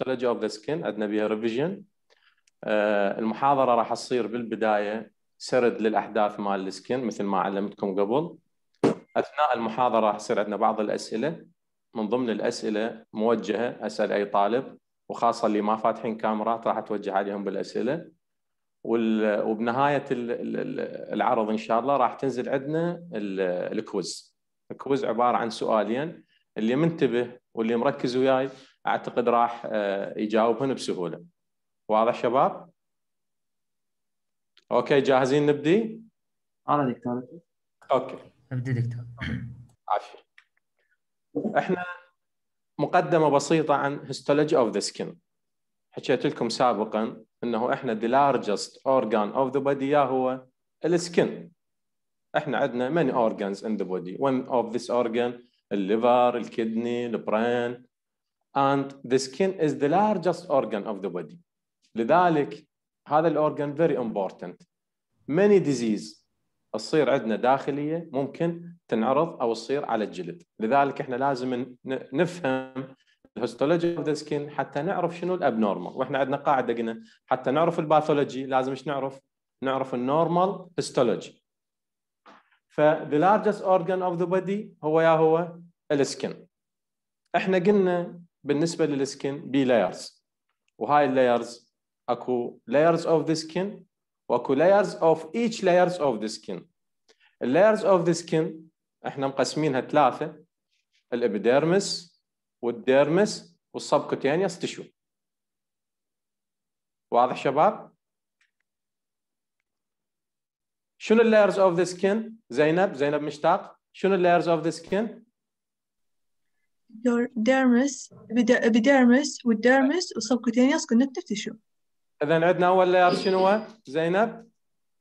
pathology of the skin عندنا بها ريفيجن آه، المحاضره راح تصير بالبدايه سرد للاحداث مال السكن مثل ما علمتكم قبل اثناء المحاضره راح يصير عندنا بعض الاسئله من ضمن الاسئله موجهه اسال اي طالب وخاصه اللي ما فاتحين كاميرات راح اتوجه عليهم بالاسئله وبنهايه العرض ان شاء الله راح تنزل عندنا الكويز الكويز عباره عن سؤالين اللي منتبه واللي مركز وياي اعتقد راح آه، يجاوبهن بسهوله واضح شباب اوكي جاهزين نبدي انا دكتور اوكي ابدي دكتور عافية احنا مقدمه بسيطه عن هيستولوجي اوف ذا سكن حكيت لكم سابقا انه احنا لارجست اورجان اوف ذا بودي يا هو السكن احنا عندنا many organs in the body one of this organ الليفر الكدني البرين and the skin is the largest organ of the body لذلك هذا الاورجن very important many disease تصير عندنا داخليه ممكن تنعرض او تصير على الجلد لذلك احنا لازم نفهم الهستولوجي اوف ذا skin حتى نعرف شنو الابنورمال واحنا عندنا قاعده قلنا حتى نعرف الباثولوجي لازم ايش نعرف نعرف النورمال هيستولوجي ف the largest organ of the body هو يا هو السكن احنا قلنا بالنسبه للسكن بي لايرز وهاي اللايرز اكو لايرز اوف ذا سكن واكو لايرز اوف ايتش لايرز اوف ذا سكن اللايرز اوف ذا سكن احنا مقسمينها ثلاثه الابيديرمس والديرمس والسبكوتينيوس تشو واضح شباب شنو اللايرز اوف ذا سكن زينب زينب مشتاق شنو اللايرز اوف ذا سكن ديرمس ابيديرمس والديرمس والسبكوتينيوس كونكتيف تيشو اذا عندنا اول لاير شنو هو زينب؟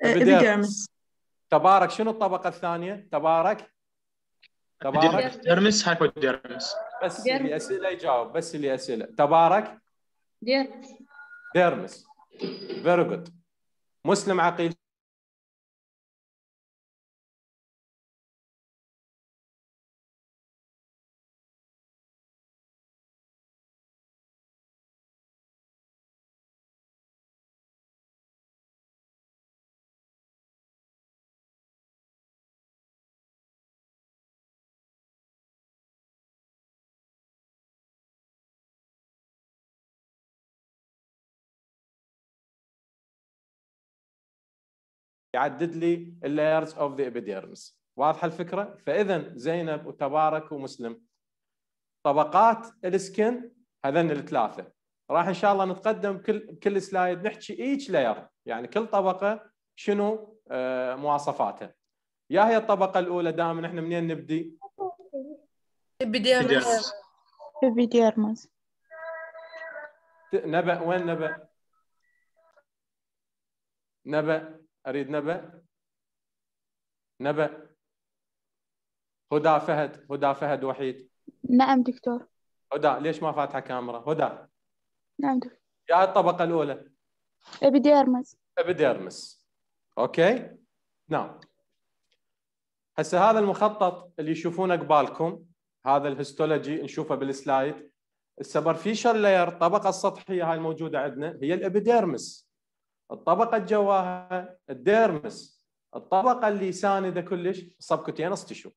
إيه، ابيديرمس تبارك شنو الطبقه الثانيه؟ تبارك تبارك ديرمس ديرمس بس اللي اسئله يجاوب بس اللي اسئله تبارك ديرمس ديرمس فيري جود مسلم عقيل يعدد لي اللايرز اوف ذا ابيديرمس واضحه الفكره فاذا زينب وتبارك ومسلم طبقات السكن هذن الثلاثه راح ان شاء الله نتقدم كل كل سلايد نحكي ايتش لاير يعني كل طبقه شنو آه، مواصفاتها يا هي الطبقه الاولى دائما احنا منين نبدي ابيديرمس ابيديرمس نبأ وين نبأ نبأ اريد نبأ نبأ هدى فهد هدى فهد وحيد نعم دكتور هدى ليش ما فاتحه كاميرا هدى نعم دكتور يا الطبقه الاولى ابيديرمس ابيديرمس اوكي نعم هسه هذا المخطط اللي يشوفونه قبالكم هذا الهيستولوجي نشوفه بالسلايد السبرفيشال لاير الطبقه السطحيه هاي الموجوده عندنا هي الابيديرمس الطبقه الجواها الديرمس الطبقه اللي سانده كلش صبكتين تشو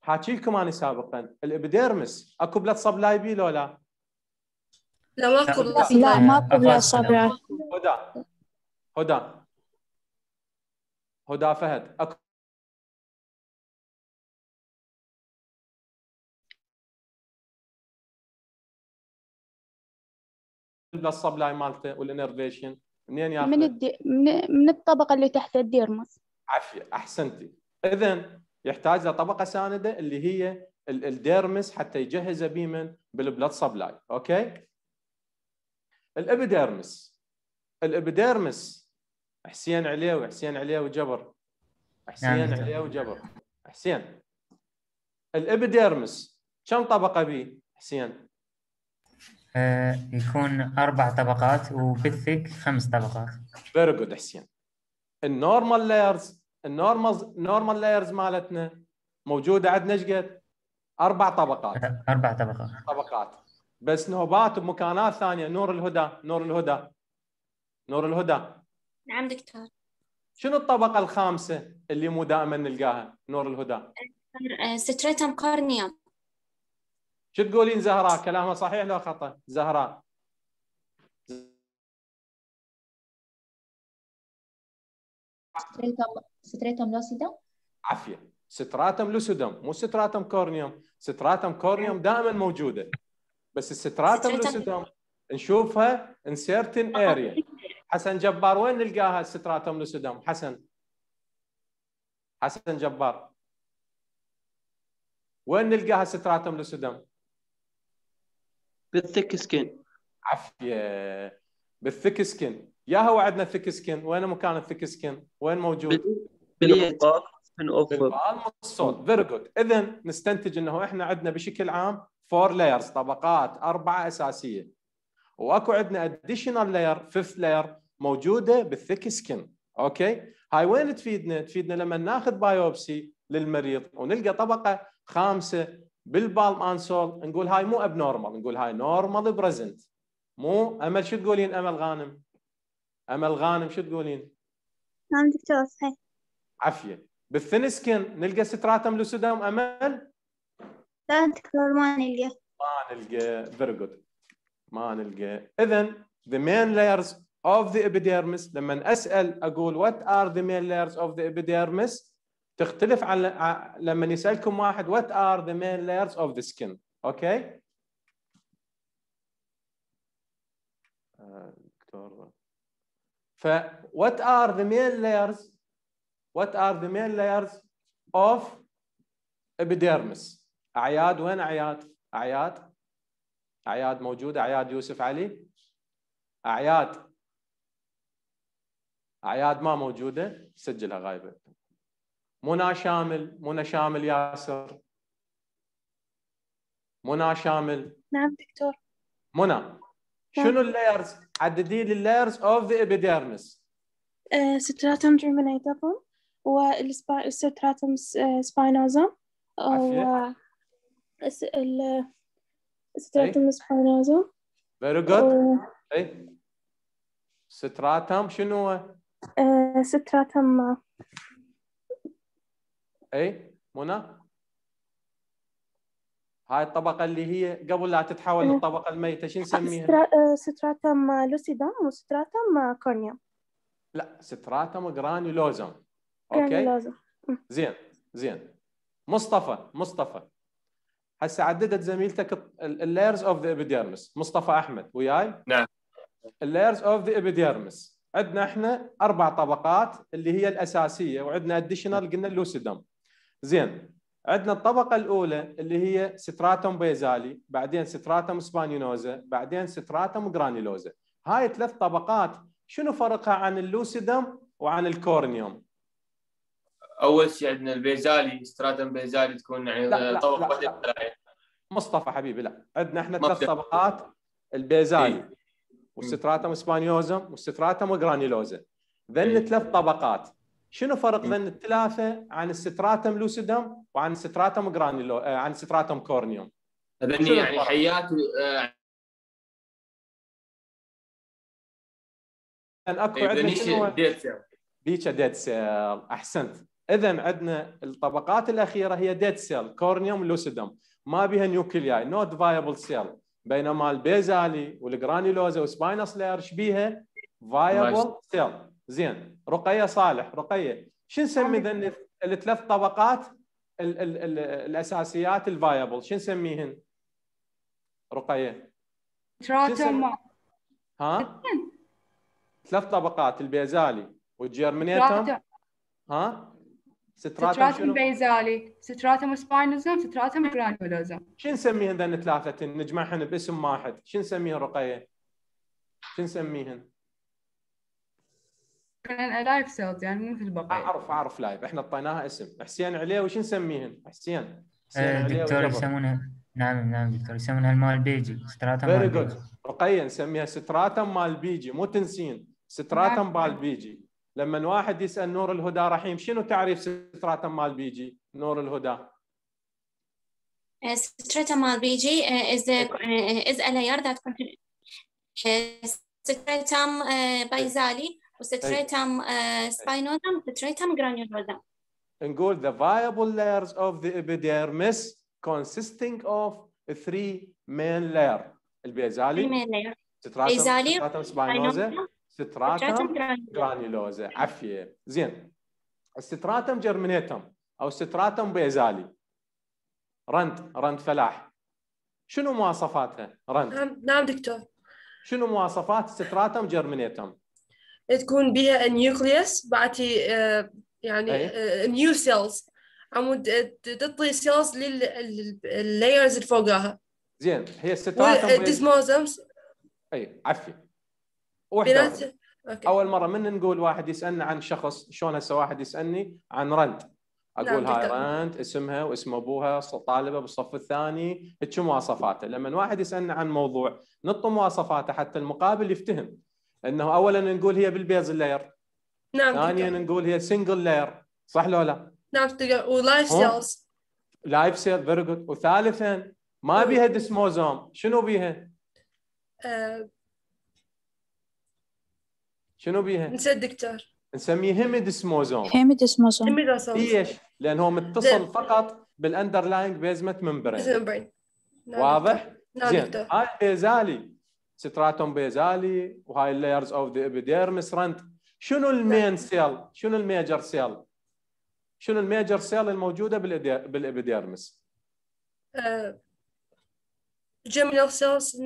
حاكي لكم انا سابقا الابديرمس اكو بلا صب لايبي لو لا؟ لا ماكو لا ماكو بلا صب هدى هدى هدى فهد اكو بلا الصبلاي مالته والانرفيشن منين ياخذ من, الدي... من الطبقه اللي تحت الديرمس عافيه احسنتي اذا يحتاج لطبقه سانده اللي هي الديرمس حتى يجهزه بيمن بالبلد سبلاي اوكي الابيديرمس الابيديرمس حسين عليوي حسين عليوي جبر حسين يعني عليوي جبر حسين الابيديرمس كم طبقه بيه حسين آه، يكون اربع طبقات وبالثيك خمس طبقات فيري جود حسين النورمال لايرز النورمال نورمال لايرز مالتنا موجوده عندنا ايش قد؟ اربع طبقات آه، اربع طبقات طبقات بس نوبات بمكانات ثانيه نور الهدى نور الهدى نور الهدى نعم دكتور شنو الطبقه الخامسه اللي مو دائما نلقاها نور الهدى آه، ستريتم كورنيوم شو تقولين زهراء كلامها صحيح ولا خطا زهراء ستراتم لوسيدم عافيه ستراتم لوسيدم مو ستراتم كورنيوم ستراتم كورنيوم دائما موجوده بس الستراتم لوسيدم نشوفها ان سيرتن اريا حسن جبار وين نلقاها الستراتم لوسيدم حسن حسن جبار وين نلقاها ستراتم لوسيدم بالثيك سكين عافيه بالثيك سكين يا هو عندنا ثيك سكين وين مكان الثيك سكين وين موجود بالبال بالبال فيري جود اذا نستنتج انه احنا عندنا بشكل عام فور لايرز طبقات اربعه اساسيه واكو عندنا اديشنال لاير فيفث لاير موجوده بالثيك سكين اوكي هاي وين تفيدنا تفيدنا لما ناخذ بايوبسي للمريض ونلقى طبقه خامسه بالبالم اند سول نقول هاي مو ابنورمال نقول هاي نورمال بريزنت مو امل شو تقولين امل غانم؟ امل غانم شو تقولين؟ نعم دكتور صحيح عافيه بالثين سكن نلقى ستراتم لوسيدام امل؟ لا دكتور ما نلقى ما نلقى فيري جود ما نلقى اذا the main layers of the epidermis لما اسال اقول what are the main layers of the epidermis تختلف عن لما يسالكم واحد what are the main layers of the skin اوكي آه، دكتور ف what are the main layers what are the main layers of epidermis اعياد وين اعياد اعياد اعياد موجوده اعياد يوسف علي اعياد اعياد ما موجوده سجلها غايبه منى شامل منى شامل ياسر منى شامل نعم دكتور منى شنو نعم. اللايرز عددي لي اللايرز اوف ذا ابيديرمس ستراتم جرمينيتابم والستراتم سباينوزم و ستراتم سباينوزم فيري جود اي ستراتم شنو هو؟ آه، ستراتم اي منى هاي الطبقه اللي هي قبل لا تتحول للطبقه إيه. الميته شو نسميها؟ آه، ستراتم لوسيدام وستراتم كورنيا لا ستراتم جرانولوزم اوكي زين زين مصطفى مصطفى هسه عددت زميلتك اللايرز اوف ذا ابيديرمس مصطفى احمد وياي نعم اللايرز اوف ذا ابيديرمس عندنا احنا اربع طبقات اللي هي الاساسيه وعندنا اديشنال قلنا اللوسيدم زين عندنا الطبقه الاولى اللي هي ستراتوم بيزالي بعدين ستراتوم سبانيونوزا بعدين ستراتوم جرانيلوزا هاي ثلاث طبقات شنو فرقها عن اللوسيدم وعن الكورنيوم اول شيء عندنا البيزالي ستراتوم بيزالي تكون يعني لا لا طبقه مصطفى حبيبي لا عندنا احنا ثلاث طبقات البيزالي إيه. والستراتوم سبانيوزم والستراتوم جرانيلوزا إيه. ذن إيه. ثلاث طبقات شنو فرق إيه. بين الثلاثه عن الستراتم لوسيدم وعن الستراتم جرانيلو آه، عن الستراتم كورنيوم؟ يعني حيات كان آه، اكو عندنا ديت سيل ديت سيل احسنت اذا عندنا الطبقات الاخيره هي ديت سيل كورنيوم لوسيدم ما بها نيوكلياي نوت فايبل سيل بينما البيزالي والجرانيلوزا وسباينس لاير شبيها فايبل سيل زين رقيه صالح رقيه شو نسمي ذن الثلاث طبقات الـ الـ الـ الاساسيات الفايبل شو نسميهن؟ رقيه ها؟ ثلاث طبقات البيزالي والجيرمنيتم ها؟ ستراتم بيزالي ستراتم سباينوزم ستراتم جرانولوزم شو نسميهن ذن الثلاثه نجمعهن باسم واحد شو نسميهن رقية؟ شو نسميهن؟ كان لايف سيلز يعني مو مثل البقايا اعرف اعرف لايف احنا اعطيناها اسم حسين عليه وش نسميهن؟ حسين إيه، دكتور يسمونها نعم نعم دكتور يسمونها المال بيجي ستراتم فيري جود رقيه نسميها ستراتم مال بيجي مو تنسين ستراتم مال نعم. بيجي لما واحد يسال نور الهدى رحيم شنو تعريف ستراتم مال بيجي نور الهدى؟ إيه، ستراتم مال بيجي is is a layer that contains ستراتم إيه، بايزالي وستريتم سباينوزم وستريتم جرانيولوزم نقول the viable layers of the epidermis consisting of three main layer البيزالي البيزالي. ستراتم سباينوزا ستراتم جرانيولوزا عفيه زين ستراتم جرمينيتم او ستراتم بيزالي رند رند فلاح شنو مواصفاتها رند نعم دكتور شنو مواصفات ستراتم جرمينيتم تكون بها النيوكليوس بعتي آه، يعني نيو سيلز عمود تعطي سيلز لللايرز اللي فوقها زين هي آه، ستة ديسموزمز اي عفي واحدة أوكي. اول مره من نقول واحد يسالنا عن شخص شلون هسه واحد يسالني عن رند اقول نعم هاي رند اسمها واسم ابوها طالبه بالصف الثاني شو مواصفاته لما واحد يسالنا عن موضوع نط مواصفاته حتى المقابل يفتهم انه اولا نقول هي بالبيز لاير نعم ثانيا نقول هي سنجل لاير صح لو لا؟ نعم ولايف سيلز لايف سيلز فيري جود وثالثا ما بيها ديسموزوم شنو بيها؟ آه، شنو بيها؟ نسيت دكتور نسميه هيميدسموزوم هيميدسموزوم هيميدسموزوم ليش؟ لأن هو متصل فقط بالاندرلاينج بيزمت ممبرين واضح؟ نعم زين هاي بيزالي ستراتوم بيزالي وهاي اللايرز اوف ذا ابيديرمس رنت شنو المين سيل شنو الميجر سيل شنو الميجر سيل الموجوده بالابيديرمس جيمينال سيلز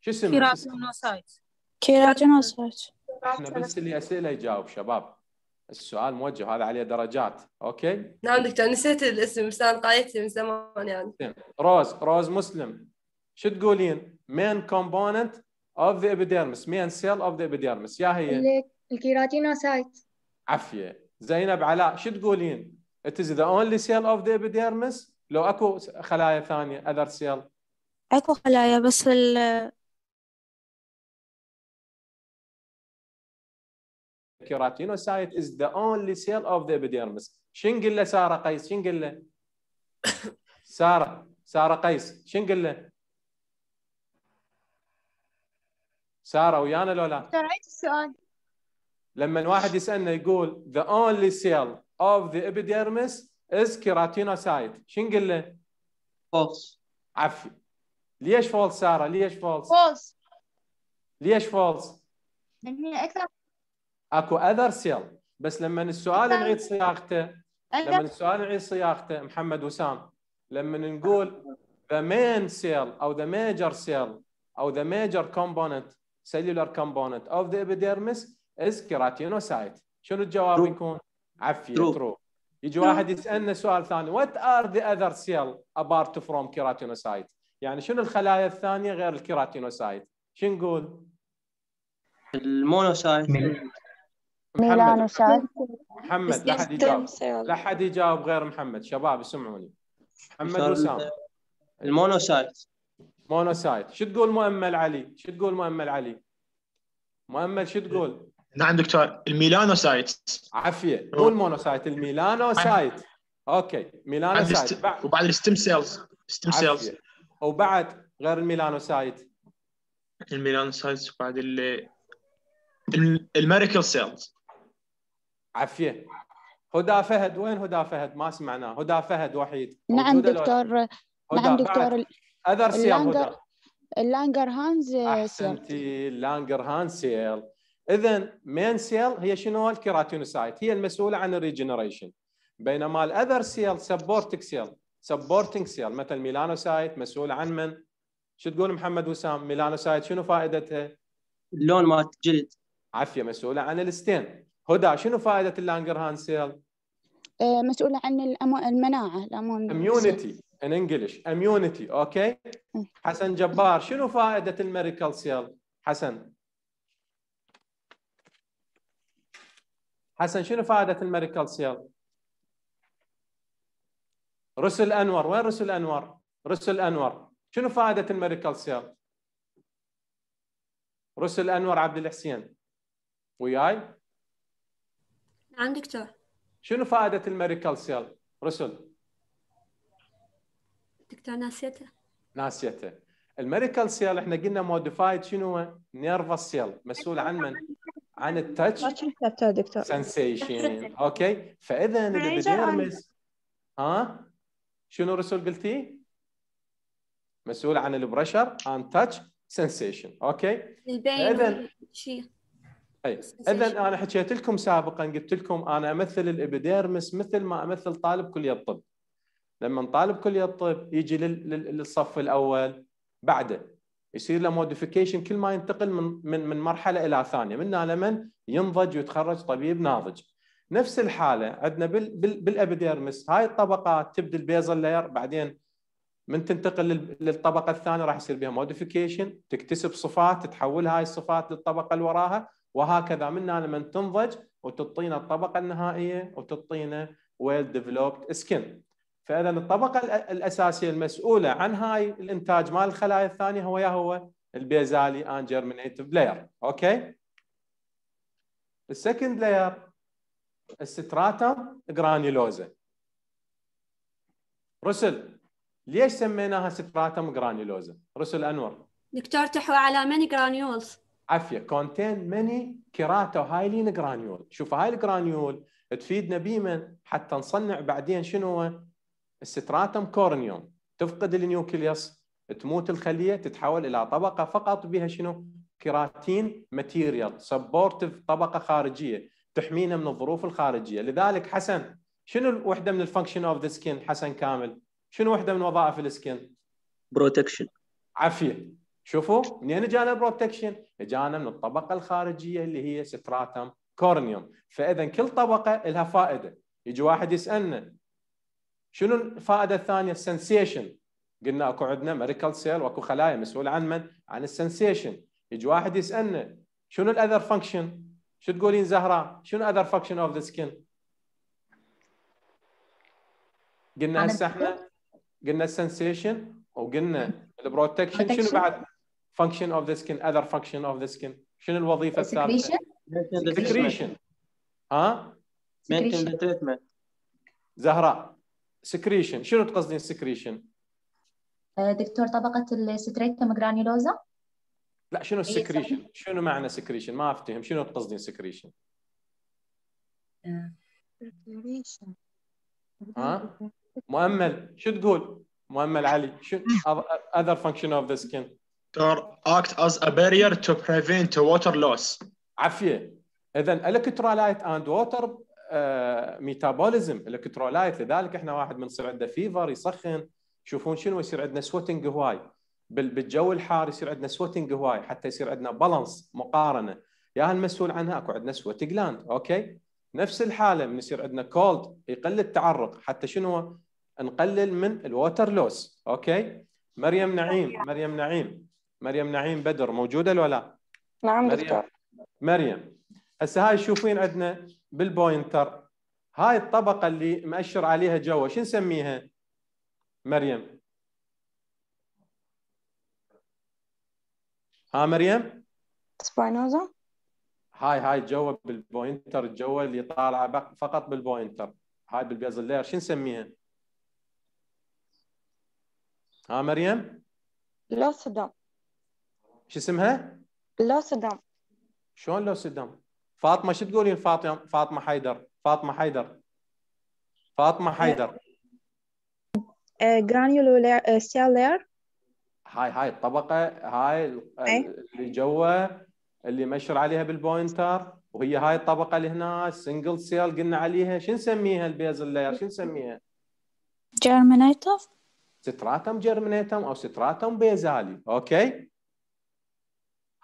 شو اسمه كيراتينوسايت كيراتينوسايت احنا بس اللي اسئله يجاوب شباب السؤال موجه هذا عليه درجات اوكي نعم دكتور نسيت الاسم بس انا قايته من زمان يعني روز روز مسلم شو تقولين؟ main component of the epidermis main cell of the epidermis يا هي الكيراتينوسايت عفية زينب علاء شو تقولين؟ it is the only cell of the epidermis لو اكو خلايا ثانية other cell اكو خلايا بس ال الكيراتينوسايت is the only cell of the epidermis شو نقول له سارة قيس شو نقول له؟ سارة سارة قيس شو نقول له؟ ساره ويانا لو لا؟ عيد السؤال لما واحد يسالنا يقول the only cell of the epidermis is keratinocyte شو نقول له؟ فولس عفي ليش فولس ساره؟ ليش فولس؟ فولس ليش فولس؟ لان اكثر اكو اذر سيل بس لما السؤال نعيد صياغته لما السؤال نعيد صياغته محمد وسام لما نقول the main cell او the major cell او the major component cellular component of the epidermis is keratinocyte شنو الجواب true. يكون عفيه ترو يجي واحد يسالنا سؤال ثاني what are the other cell apart from keratinocyte يعني شنو الخلايا الثانيه غير الكيراتينوسايت شو نقول المونوسايت ميلانوسايت محمد لا حد يجاوب لا حد يجاوب غير محمد شباب اسمعوني محمد وسام المونوسايت مونوسايت شو تقول مؤمل علي شو تقول مؤمل علي مؤمل شو تقول نعم دكتور الميلانوسايت عافيه قول مونوسايت الميلانوسايت اوكي ميلانوسايت وبعد الستم سيلز ستم سيلز وبعد غير الميلانوسايت الميلانوسايت وبعد ال الميريكل سيلز عافيه هدى فهد وين هدى فهد ما سمعناه هدى فهد وحيد نعم دكتور نعم دكتور اذر سيل اللانجر, اللانجر هانز احسنتي اللانجر هانز سيل اذا مين سيل هي شنو الكيراتينوسايت هي المسؤوله عن الريجنريشن بينما الاذر سيل سبورتنج سيل سبورتنج سيل مثل ميلانوسايت مسؤول عن من؟ شو تقول محمد وسام؟ ميلانوسايت شنو فائدتها؟ اللون ما الجلد عافيه مسؤوله عن الستين هدى شنو فائده اللانجر هانز سيل؟ آه، مسؤوله عن المناعه الامون ان انجلش اميونيتي اوكي حسن جبار شنو فائده الميريكال سيل حسن حسن شنو فائده الميريكال سيل رسل انور وين رسل انور رسل انور شنو فائده الميريكال سيل رسل انور عبد الحسين وياي نعم دكتور شنو فائده الميريكال سيل رسل دكتور ناسيته ناسيته الميريكال سيل احنا قلنا موديفايد شنو نيرفس سيل مسؤول عن من عن التاتش دكتور سنسيشن اوكي فاذا الابيديرمس ها شنو رسول قلتي مسؤول عن البريشر عن تاتش سنسيشن اوكي اذا اي اذا انا حكيت لكم سابقا قلت لكم انا امثل الابيديرمس مثل ما امثل طالب كليه الطب لما طالب كليه الطب يجي للصف الاول بعده يصير له موديفيكيشن كل ما ينتقل من من من مرحله الى ثانيه منها لمن ينضج ويتخرج طبيب ناضج نفس الحاله عندنا بال بال بالابيديرمس هاي الطبقات تبدا البيزل لاير بعدين من تنتقل للطبقه الثانيه راح يصير بها موديفيكيشن تكتسب صفات تتحول هاي الصفات للطبقه اللي وراها وهكذا منها لمن تنضج وتعطينا الطبقه النهائيه وتعطينا ويل ديفلوبد سكن فاذا الطبقه الاساسيه المسؤوله عن هاي الانتاج مال الخلايا الثانيه هو يا هو البيزالي ان جيرمينيتيف لاير اوكي السكند لاير الستراتم جرانيلوزا رسل ليش سميناها ستراتم جرانيلوزا رسل انور دكتور تحوى على ماني جرانيولز عافيه كونتين ماني كيراتو هايلين جرانيول شوف هاي الجرانيول تفيدنا بيمن حتى نصنع بعدين شنو الستراتم كورنيوم تفقد النيوكليوس تموت الخليه تتحول الى طبقه فقط بها شنو؟ كيراتين ماتيريال سبورتيف طبقه خارجيه تحمينا من الظروف الخارجيه لذلك حسن شنو وحده من الفانكشن اوف ذا سكين حسن كامل شنو وحده من وظائف السكين بروتكشن عافيه شوفوا منين اجانا البروتكشن اجانا من الطبقه الخارجيه اللي هي ستراتم كورنيوم فاذا كل طبقه لها فائده يجي واحد يسالنا شنو الفائده الثانيه السنسيشن قلنا اكو عندنا ميريكال سيل واكو خلايا مسؤوله عن من؟ عن السنسيشن يجي واحد يسالنا شنو الاذر فانكشن؟ شو تقولين زهره؟ شنو اذر فانكشن اوف ذا سكين؟ قلنا هسه احنا قلنا السنسيشن وقلنا البروتكشن شنو بعد؟ فانكشن اوف ذا سكين اذر فانكشن اوف ذا سكين شنو الوظيفه الثالثه؟ سكريشن ها؟ مينتن تريتمنت زهره سكريشن شنو تقصدين سكريشن؟ أه، دكتور طبقة الستريتم جرانيولوزا لا شنو السكريشن؟ شنو معنى سكريشن؟ ما افتهم شنو تقصدين سكريشن؟ أه. ها؟ مؤمل شو تقول؟ مؤمل علي شو other function of the skin دكتور act as a barrier to prevent water loss عفيه اذا الكترولايت اند ووتر آه، ميتابوليزم الكترولايت لذلك احنا واحد من يصير عنده فيفر يسخن شوفون شنو يصير عندنا سوتنج هواي بالجو الحار يصير عندنا سوتنج هواي حتى يصير عندنا بالانس مقارنه يا المسؤول عنها اكو عندنا سوت جلاند اوكي نفس الحاله من يصير عندنا كولد يقل التعرق حتى شنو نقلل من الووتر لوس اوكي مريم نعيم مريم نعيم مريم نعيم بدر موجوده ولا لا نعم دكتور مريم هسه هاي تشوفين عندنا بالبوينتر هاي الطبقه اللي مأشر عليها جوا شو نسميها مريم ها مريم سبينوزا هاي هاي جوا بالبوينتر جوا اللي طالعه فقط بالبوينتر هاي بالبيزل لير شو نسميها ها مريم لوسدام شو اسمها لوسدام شلون لوسدام فاطمه شو تقولين فاطمه فاطمه حيدر فاطمه حيدر فاطمه حيدر جرانيولولير أه، سيلر أه، هاي هاي الطبقه هاي اللي جوا اللي مشر عليها بالبوينتر وهي هاي الطبقه اللي هنا سنجل سيل قلنا عليها شو نسميها البيزل لاير شو نسميها؟ جيرمينيتم ستراتم جيرمينيتوم او ستراتم بيزالي اوكي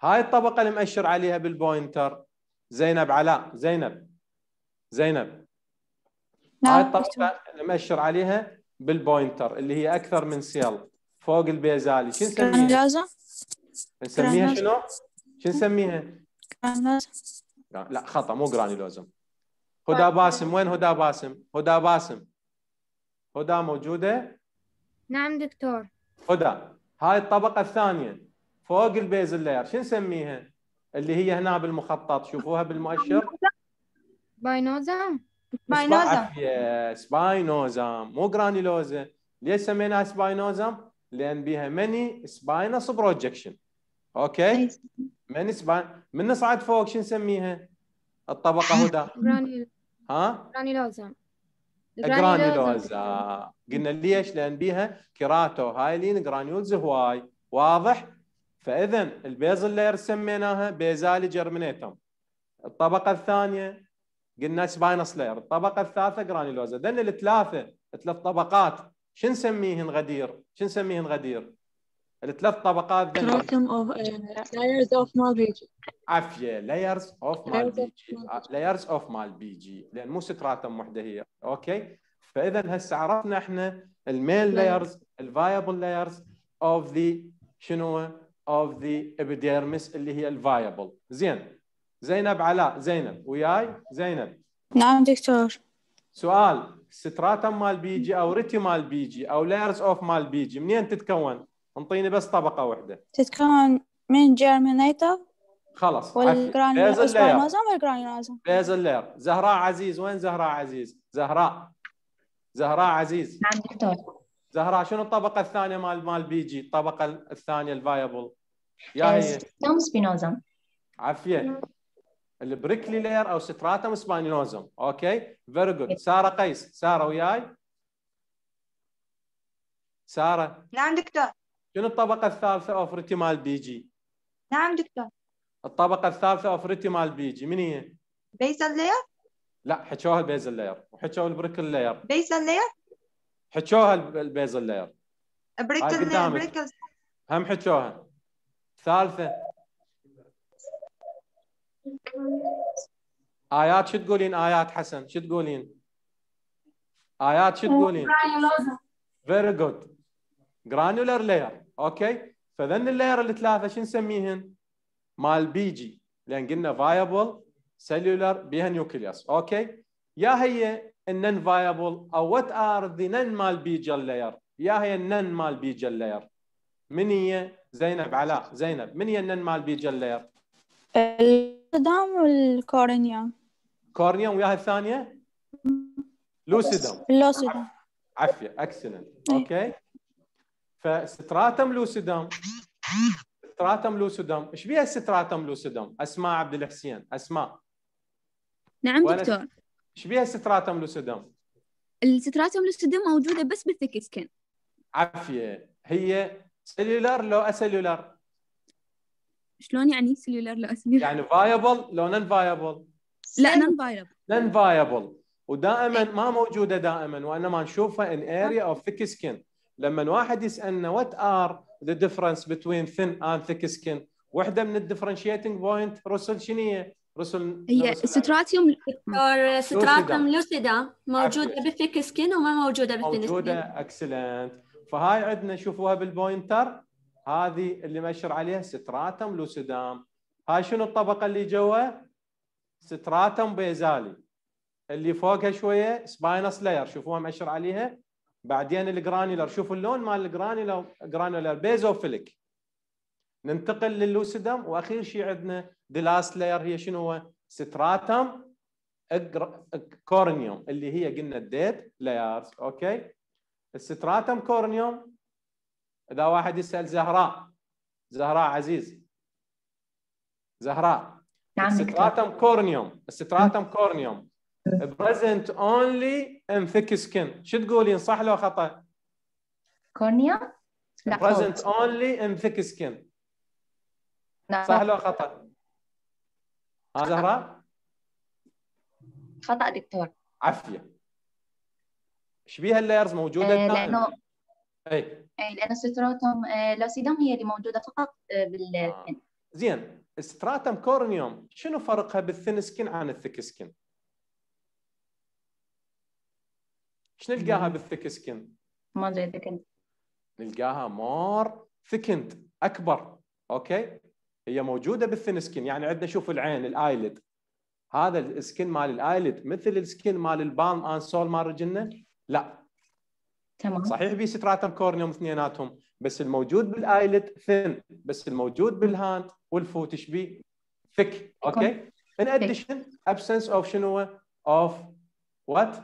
هاي الطبقه اللي مأشر عليها بالبوينتر زينب علاء زينب زينب نعم هاي الطريقه نمشر عليها بالبوينتر اللي هي اكثر من سيل فوق البيزالي شو نسميها؟ نسميها شنو؟ شو نسميها؟ لا خطا مو جرانيلوزم هدى باسم وين هدى باسم؟ هدى باسم هدى موجوده؟ نعم دكتور هدى هاي الطبقه الثانيه فوق البيز لاير شو نسميها؟ اللي هي هنا بالمخطط شوفوها بالمؤشر سباينوزام سباينوزم سباينوزام مو جرانيلوزا ليش سميناها سباينوزام؟ لان بها ماني سباينس بروجكشن اوكي إيه. من سباين من نصعد فوق شو نسميها؟ الطبقه هدى ها؟ جرانيلوزم إيه، جرانيلوزا قلنا ليش؟ لان بيها كيراتو هايلين جرانيولز هواي واضح؟ فاذا البيزل لاير سميناها بيزالي جرمنيتم الطبقه الثانيه قلنا سباينس لاير الطبقه الثالثه جرانيلوزا ذن الثلاثه ثلاث طبقات شو نسميهن غدير شو نسميهن غدير الثلاث طبقات ذن اوف لايرز اوف مال بي جي عافيه لايرز اوف مال بي جي لايرز اوف مال بي لان مو ستراتم وحده هي اوكي فاذا هسه عرفنا احنا الميل لايرز الفايبل لايرز اوف ذا شنو of the epidermis اللي هي الفايبل زين زينب علاء زينب وياي زينب نعم دكتور سؤال ستراتم مال بيجي او ريتي مال بيجي او لايرز اوف مال بيجي منين تتكون؟ انطيني بس طبقه واحده تتكون من جيرمينيتر خلص والجرانيوزم والجرانيوزوم بيزل لير زهراء عزيز وين زهراء عزيز؟ زهراء زهراء عزيز نعم دكتور زهراء شنو الطبقه الثانيه مال مال بيجي الطبقه الثانيه الفايبل يا إيه، هي ستراتم سبينوزم عافيه إيه. البريكلي لير او ستراتم سبينوزم اوكي فيري إيه. جود ساره قيس ساره وياي ساره نعم دكتور شنو الطبقه الثالثه اوف ريتيمال بيجي نعم دكتور الطبقه الثالثه اوف ريتيمال بيجي من هي بيزل لير لا حكوها البيزل لاير وحكوا البريكلي لاير بيزل لاير حكوها البيزل لاير بريكل بريكل هم حكوها ثالثه ايات شو تقولين ايات حسن شو تقولين ايات شو تقولين فيري جود جرانولر لاير اوكي فذن اللاير الثلاثه شو نسميهن مال بيجي لان قلنا فايبل سيلولر بيها نيوكليوس اوكي يا هي النن فايبل او وات ار ذا نن مال بيجل لاير يا هي النن مال بيجل لاير من هي زينب علاء زينب من هي النن مال بيجل لاير اللوسيدام والكورنيا كورنيا وياها الثانيه لوسيدام اللوسيدام عفيه اكسلنت اوكي فستراتم لوسيدام ستراتم لوسيدام ايش بيها ستراتم لوسيدام اسماء عبد الحسين اسماء نعم دكتور ايش بيها ستراتم لوسيدم؟ الستراتم لوسيدم موجوده بس بالثيك سكن عافيه هي سيلولار لو اسيلولار شلون يعني سيلولار لو اسيلولار؟ يعني فايبل لو نون فايبل لا نون فايبل نون فايبل ودائما ما موجوده دائما وانما نشوفها ان اريا اوف ثيك سكن لما واحد يسالنا وات ار ذا ديفرنس بتوين ثين اند ثيك سكن واحده من الديفرنشيتنج بوينت روسل شنو رسل هي ستراتيوم آه، ستراتيوم لوسيدا موجوده بثيك سكين وما موجوده سكين موجوده اكسلنت فهاي عندنا شوفوها بالبوينتر هذه اللي مأشر عليها ستراتم لوسيدام هاي شنو الطبقه اللي جوا ستراتم بيزالي اللي فوقها شويه سباينس لاير شوفوها مأشر عليها بعدين الجرانيولر شوفوا اللون مال الجرانيولر جرانيولر بيزوفيليك ننتقل لللوسيدام واخير شيء عندنا The لاست لاير هي شنو هو؟ ستراتم كورنيوم اللي هي قلنا الديت لايرز اوكي الستراتم كورنيوم اذا واحد يسال زهراء زهراء عزيز زهراء نعم الستراتم كورنيوم الستراتم كورنيوم present only in thick skin شو تقولين صح لو خطا؟ كورنيوم؟ لا present only in thick skin نعم. صح لو خطا؟ ها آه، زهرة؟ خطأ دكتور عافية شبيها اللايرز موجودة آه لأنه اي اي لأن ستراتوم آه لوسيدوم هي اللي موجودة فقط آه بالثن آه. يعني- زين ستراتم كورنيوم شنو فرقها بالثن سكن عن الثك سكن؟ شنو نلقاها بالثك سكن؟ ما ادري ثكند نلقاها مور ثكند اكبر اوكي هي موجوده بالثن سكن يعني عندنا شوف العين الايلد هذا السكن مال الايلد مثل السكن مال البالم ان سول مال رجلنا لا تمام صحيح بي ستراتم كورنيوم اثنيناتهم بس الموجود بالايلد ثن بس الموجود بالهاند والفوت ايش بي ثيك اوكي ان اديشن ابسنس اوف شنو اوف وات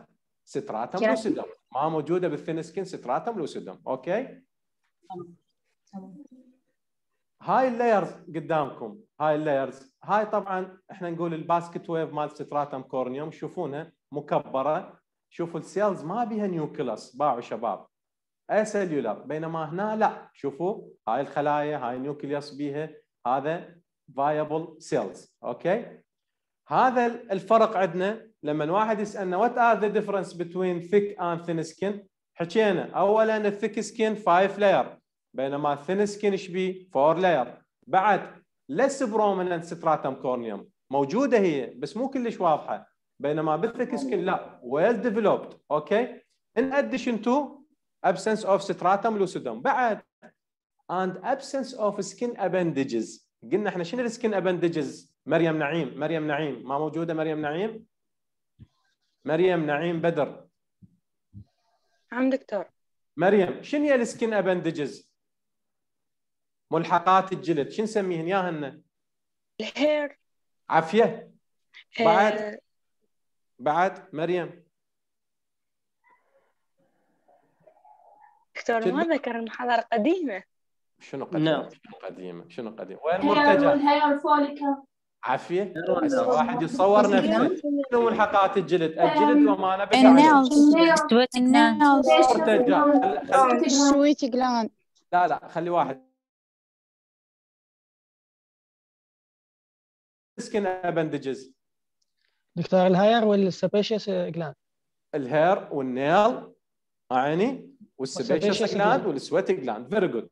ستراتم لوسيدوم ما موجوده بالثن سكن ستراتم لوسيدوم اوكي تمام تمام هاي اللايرز قدامكم هاي اللايرز هاي طبعا احنا نقول الباسكت ويف مال ستراتم كورنيوم شوفونها مكبره شوفوا السيلز ما بيها نيوكلس باعوا شباب اي سيلولر بينما هنا لا شوفوا هاي الخلايا هاي نيوكليوس بيها هذا فايبل سيلز اوكي هذا الفرق عندنا لما واحد يسالنا وات ار ذا ديفرنس بتوين ثيك اند ثين سكين حكينا اولا الثيك سكين فايف لاير بينما ثين سكين ايش بي؟ فور لاير بعد لس برومننت ستراتم كورنيوم موجوده هي بس مو كلش واضحه بينما بالثيك سكين لا ويل ديفلوبد اوكي ان اديشن تو absence of stratum lucidum بعد and absence of skin ابندجز قلنا احنا شنو السكن ابندجز مريم نعيم مريم نعيم ما موجوده مريم نعيم مريم نعيم بدر عم دكتور مريم شنو هي السكن ابندجز ملحقات الجلد شو نسميهن هن الهير عافيه بعد بعد مريم دكتور ما ذكر المحاضرة قديمة شنو قديمة؟ no. نعم. قديمة؟ شنو قديمة؟ وين مرتجع؟ الهير فوليكا عافية واحد يتصور نفسه شنو ملحقات الجلد الجلد وما انا النيلز مرتجع لا لا خلي واحد skin ابندجز دكتور الهاير والسبيشيس جلاند الهير والنيل اعني والسبيشيس جلاند والسويت جلاند فيري جود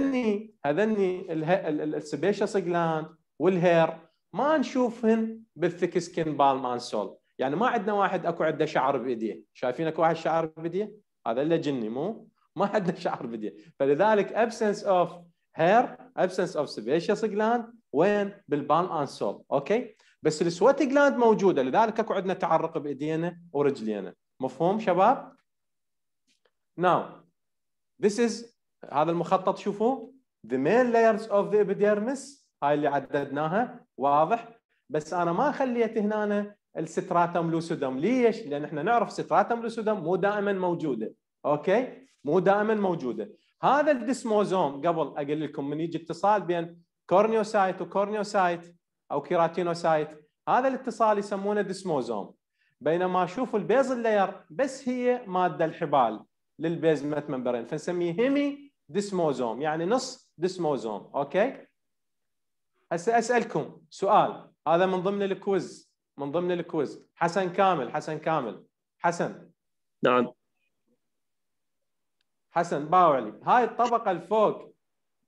هذني هذني السبيشيس جلاند والهير ما نشوفهن بالثيك سكن بالم ان سول يعني ما عندنا واحد اكو عنده شعر بايديه شايفين اكو واحد شعر بايديه هذا الا جني مو ما عندنا شعر بايديه فلذلك absence of hair absence of sebaceous gland وين بالبالم اند سول اوكي بس السويت جلاند موجوده لذلك اكو عندنا تعرق بايدينا ورجلينا مفهوم شباب ناو ذيس از هذا المخطط شوفوا ذا مين لايرز اوف ذا ابيديرمس هاي اللي عددناها واضح بس انا ما خليت هنا الستراتم لوسودم ليش؟ لان احنا نعرف ستراتم لوسودم مو دائما موجوده اوكي مو دائما موجوده هذا الديسموزوم قبل اقول لكم من يجي اتصال بين كورنيوسايت وكورنيوسايت او كيراتينوسايت هذا الاتصال يسمونه ديسموزوم بينما شوفوا البيز لاير بس هي ماده الحبال للبيزمنت ممبرين فنسميه هيمي ديسموزوم يعني نص ديسموزوم اوكي هسه اسالكم سؤال هذا من ضمن الكويز من ضمن الكويز حسن كامل حسن كامل حسن نعم حسن باوعلي هاي الطبقه الفوق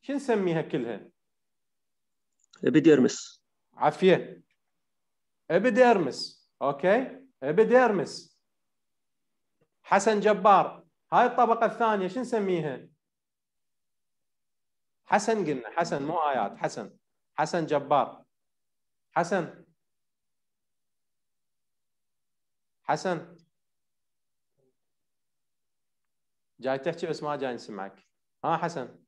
شو نسميها كلها ابيديرمس عافيه ابيديرمس اوكي ابيديرمس حسن جبار هاي الطبقه الثانيه شو نسميها حسن قلنا حسن مو ايات حسن حسن جبار حسن حسن جاي تحكي بس ما جاي نسمعك ها حسن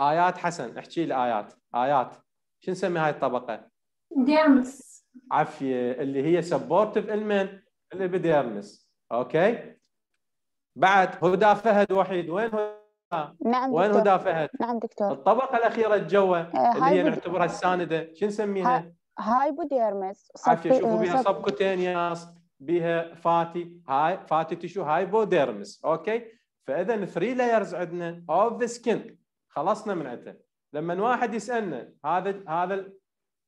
ايات حسن احكي لي ايات ايات شو نسمي هاي الطبقه؟ ديرمس عفيه اللي هي سبورتيف المن الابيديرمس اوكي بعد هدى فهد وحيد وين هدى؟ نعم وين هدى فهد؟ نعم دكتور الطبقه الاخيره الجوه آه، اللي هي نعتبرها السانده شو نسميها؟ هايبوديرمس عفيه شوفوا بها سبكوتينياس بها فاتي هاي فاتي تشو هايبوديرمس اوكي فاذا ثري لايرز عندنا اوف ذا سكين خلصنا من عنده لما واحد يسالنا هذا هذا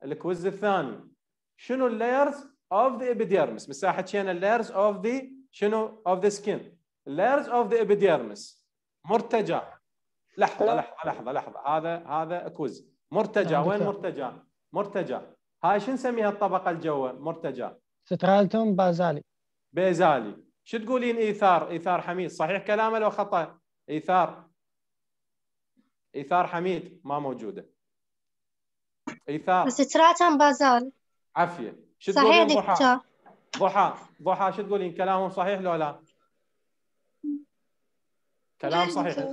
الكويز الثاني شنو اللايرز اوف ذا ابيديرمس مساحه شين اللايرز اوف ذا شنو اوف ذا سكين اللايرز اوف ذا ابيديرمس مرتجع لحظه لحظه لحظه لحظه هذا هذا كويز مرتجع نعم، وين مرتجع مرتجع هاي شو نسميها الطبقه الجوه مرتجع سترالتوم بازالي بازالي شو تقولين ايثار ايثار حميد صحيح كلامه لو خطا ايثار ايثار حميد ما موجوده ايثار بس تراتم بازال عافيه شو صحيح دكتور ضحى ضحى شو تقولين كلامهم صحيح لو لا؟ كلام صحيح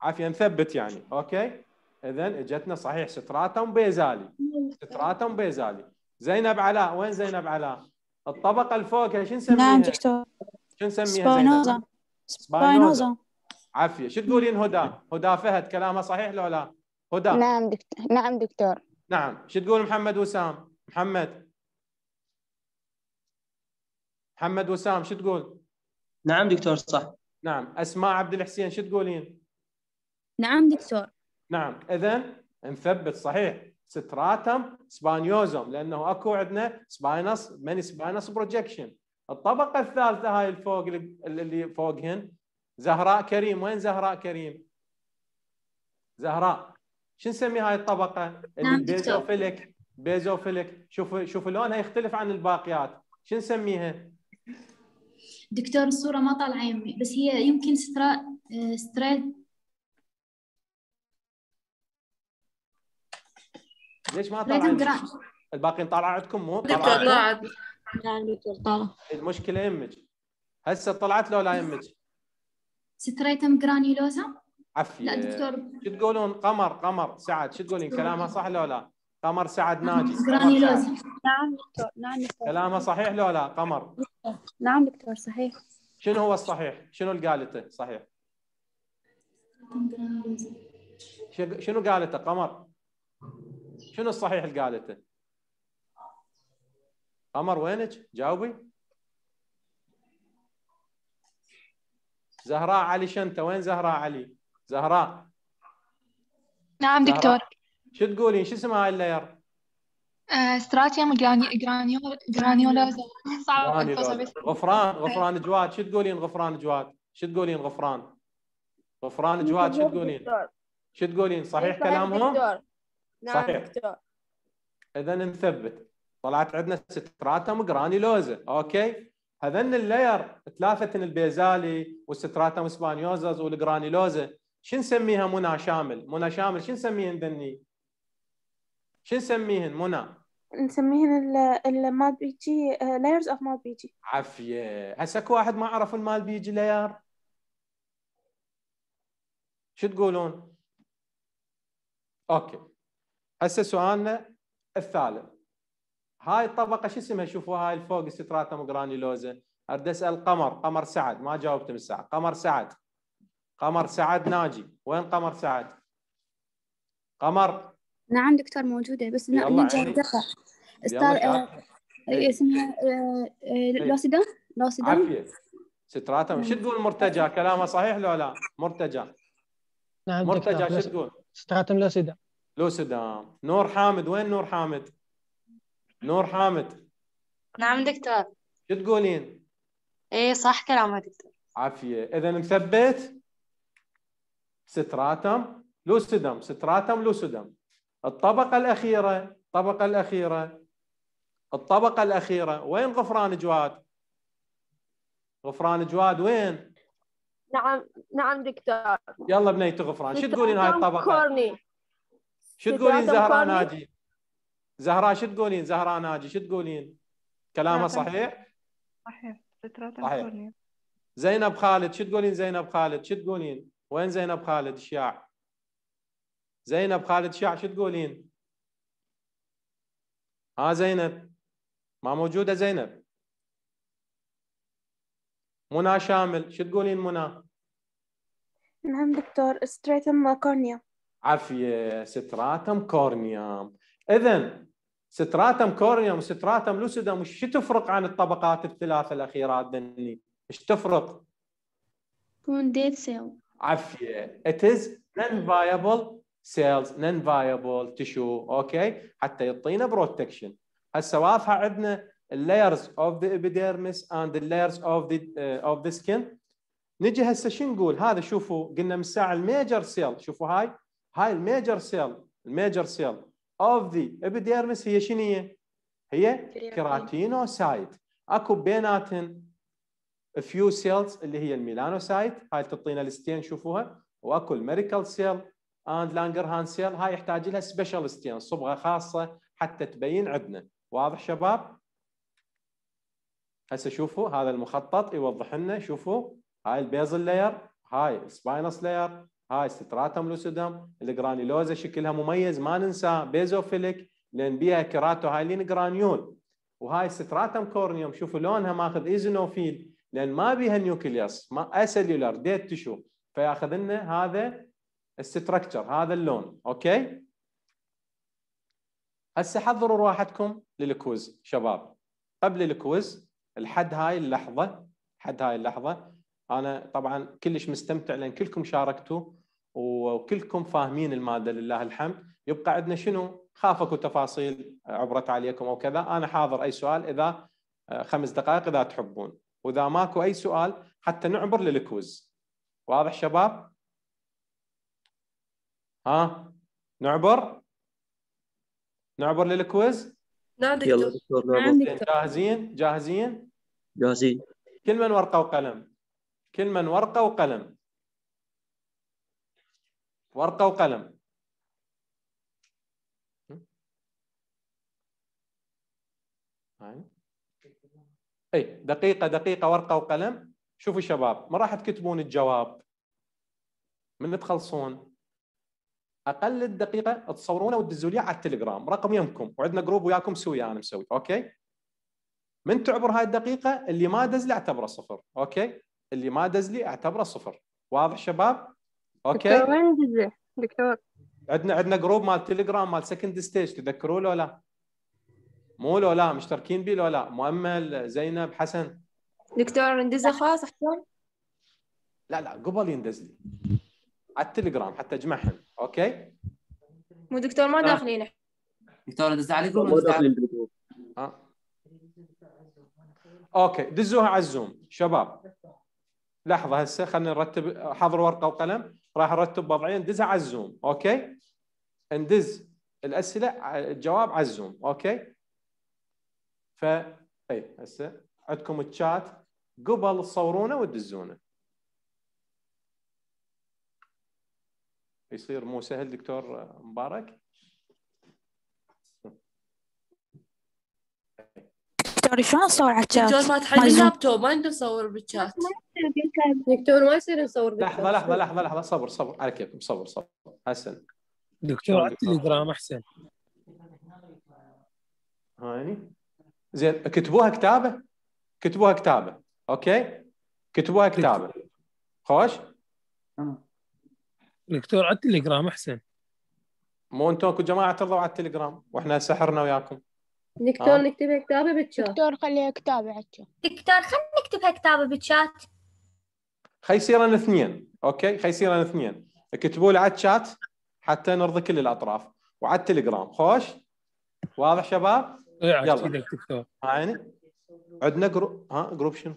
عافيه نثبت يعني اوكي اذا اجتنا صحيح ستراتم بيزالي ستراتم بيزالي زينب علاء وين زينب علاء؟ الطبقه الفوق شو نسميها؟ نعم دكتور شو نسميها؟ سباينوزا سباينوزا عافيه شو تقولين هدى هدى فهد كلامها صحيح لو لا هدى نعم دكتور نعم دكتور نعم شو تقول محمد وسام محمد محمد وسام شو تقول نعم دكتور صح نعم اسماء عبد الحسين شو تقولين نعم دكتور نعم اذا نثبت صحيح ستراتم سبانيوزوم لانه اكو عندنا سباينس من سباينس بروجكشن الطبقه الثالثه هاي الفوق اللي فوقهن زهراء كريم وين زهراء كريم زهراء شو نسمي هاي الطبقه اللي نعم، بيزوفيلك بيزوفيلك شوف شوف لونها يختلف عن الباقيات شو نسميها دكتور الصوره ما طالعه يمي بس هي يمكن سترا آه، ستريد ليش ما طالعه الباقيين طالعه عندكم مو طالعه المشكله يمك هسه طلعت لو لا يمك ستريتم جرانيولوزا عفية لا دكتور شو تقولون قمر قمر سعد شو تقولين كلامها صح لو لا؟ قمر سعد نعم، ناجي جرانيولوزا نعم دكتور نعم دكتور كلامها صحيح لو لا قمر؟ نعم دكتور صحيح شنو هو الصحيح؟ شنو اللي قالته صحيح؟ شنو قالته قمر؟ شنو الصحيح اللي قالته؟ قمر وينك؟ جاوبي زهراء علي شنته وين زهراء علي زهراء نعم دكتور شو تقولين شو اسمها هاي اللاير؟ آه، استراتيوم جرانيول جرانيولوزا صعب غفران غفران جواد شو تقولين غفران جواد شو تقولين غفران غفران جواد شو تقولين شو تقولين صحيح كلامهم نعم دكتور اذا نثبت طلعت عندنا ستراتم جرانيلوزا اوكي هذن اللاير ثلاثه البيزالي والستراتم سبانيوزز والجرانيلوزا شو نسميها منى شامل منى شامل شو نسميهن ذني شو نسميهن منى نسميهن المال بيجي لايرز آه، اوف مال بيجي عفيه هسه اكو واحد ما عرف المال بيجي لاير شو تقولون اوكي هسه سؤالنا الثالث هاي الطبقه شو اسمها شوفوا هاي الفوق ستراتم جرانيلوزا اريد اسال قمر قمر سعد ما جاوبت من الساعه قمر سعد قمر سعد ناجي وين قمر سعد قمر نعم دكتور موجوده بس نجي دقه استاذ آه، إيه، إيه. اسمها لوسيدا آه، آه، إيه. لوسيدا عافيه ستراتم شو تقول مرتجى كلامه صحيح لو لا مرتجى نعم مرتجى شو تقول ستراتم لوسيدا لوسيدا نور حامد وين نور حامد نور حامد نعم دكتور شو تقولين؟ ايه صح كلامك دكتور عافية إذا مثبت ستراتم لوسيدم ستراتم لوسيدم الطبقة الأخيرة الطبقة الأخيرة الطبقة الأخيرة وين غفران جواد؟ غفران جواد وين؟ نعم نعم دكتور يلا بنيتي غفران شو تقولين هاي الطبقة؟ شو تقولين زهرة ناجي؟ زهراء شو تقولين زهراء ناجي شو تقولين كلامها صحيح صحيح صحيح زينب خالد شو تقولين زينب خالد شو تقولين وين زينب خالد شياع زينب خالد شياع شو تقولين ها زينب ما موجودة زينب منى شامل شو تقولين منى نعم دكتور ستراتم كورنيا عافية ستراتم كورنيا اذا ستراتم كورنيوم ستراتم لوسيدم شو تفرق عن الطبقات الثلاثه الاخيره دني؟ ايش تفرق؟ تكون ديد سيل عفيه it is non viable cells non viable tissue اوكي حتى يعطينا بروتكشن هسه واضحه عندنا اللايرز اوف ذا epidermis اند اللايرز اوف ذا اوف ذا سكن نجي هسه شو نقول هذا شوفوا قلنا من الساعه الميجر سيل شوفوا هاي هاي الميجر سيل الميجر سيل اوف ذا epidermis هي شنو هي؟ كراتينوسايت اكو بيناتن فيو سيلز اللي هي الميلانوسايت هاي تعطينا الستين شوفوها واكو الميريكال سيل اند لانجرهان سيل هاي يحتاج لها سبيشال ستين صبغه خاصه حتى تبين عندنا واضح شباب؟ هسه شوفوا هذا المخطط يوضح لنا شوفوا هاي البيزل لاير هاي السباينس لاير هاي ستراتم لوسيدم الجرانيلوزا شكلها مميز ما ننسى بيزوفيليك لان بيها كيراتوهايلين هايلين جرانيول وهاي ستراتم كورنيوم شوفوا لونها ماخذ ايزينوفيل لان ما بيها نيوكليوس ما اسلولار ديت تشو فياخذ لنا هذا الستركتشر هذا اللون اوكي هسه حضروا راحتكم للكوز شباب قبل الكوز لحد هاي اللحظه لحد هاي اللحظه انا طبعا كلش مستمتع لان كلكم شاركتوا وكلكم فاهمين الماده لله الحمد يبقى عندنا شنو خافك وتفاصيل عبرت عليكم او كذا انا حاضر اي سؤال اذا آه، خمس دقائق اذا تحبون واذا ماكو اي سؤال حتى نعبر للكوز واضح شباب ها نعبر نعبر للكويز نعم دكتور يلا دكتور جاهزين جاهزين جاهزين كل من ورقه وقلم كل من ورقة وقلم ورقة وقلم اي دقيقة دقيقة ورقة وقلم شوفوا شباب ما راح تكتبون الجواب من تخلصون اقل الدقيقة تصورونه وتدزوا لي على التليجرام رقم يمكم وعندنا جروب وياكم سوي انا مسوي اوكي من تعبر هاي الدقيقة اللي ما دز اعتبره صفر اوكي اللي ما دز لي اعتبره صفر واضح شباب اوكي دكتور وين دز دكتور عندنا عندنا جروب مال تليجرام مال سكند ستيج تذكروه لو لا مو لو لا مشتركين بيه لو لا مؤمل زينب حسن دكتور ندزه خلاص احسن لا لا قبل يندز لي على التليجرام حتى اجمعهم اوكي مو دكتور ما آه. داخلين دكتور ندزه على الجروب مو داخلين بالجروب آه. اوكي دزوها على الزوم شباب لحظه هسه خلينا نرتب حضر ورقه وقلم راح نرتب وضعيه ندزها على الزوم اوكي ندز الاسئله الجواب على الزوم اوكي ف اي هسه عندكم الشات قبل تصورونه وتدزونه يصير مو سهل دكتور مبارك سوري شلون اصور على الشات؟ دكتور فاتح لي اللابتوب ما نقدر نصور بالشات دكتور ما يصير نصور بالشات لحظه لحظه لحظه لحظه صبر صبر على كيفكم صبر صبر حسن دكتور على التليجرام احسن هاني زين كتبوها كتابه كتبوها كتابه اوكي كتبوها كتابه خوش دكتور على التليجرام احسن مو انتم جماعه ترضوا على التليجرام واحنا سحرنا وياكم دكتور آه. نكتبها كتابة بالشات دكتور خليها كتابة على الشات دكتور خلينا نكتبها كتابة بالشات خي يصيرن اثنين اوكي خي يصيرن اثنين اكتبوا لي على الشات حتى نرضي كل الاطراف وعلى التليجرام خوش واضح شباب؟ إيه، يلا دكتور عندنا جروب ها جروب شنو؟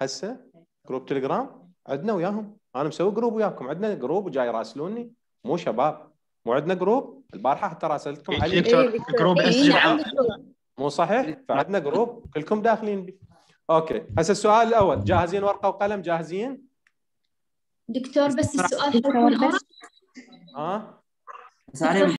هسه جروب تليجرام عندنا وياهم انا مسوي جروب وياكم عندنا جروب وجاي يراسلوني مو شباب مو عندنا جروب البارحه حتى راسلتكم عليه جروب إيه، إيه، مو صحيح إيه. فعندنا جروب كلكم داخلين بي. اوكي هسه السؤال الاول جاهزين ورقه وقلم جاهزين دكتور بس السؤال حيكون اه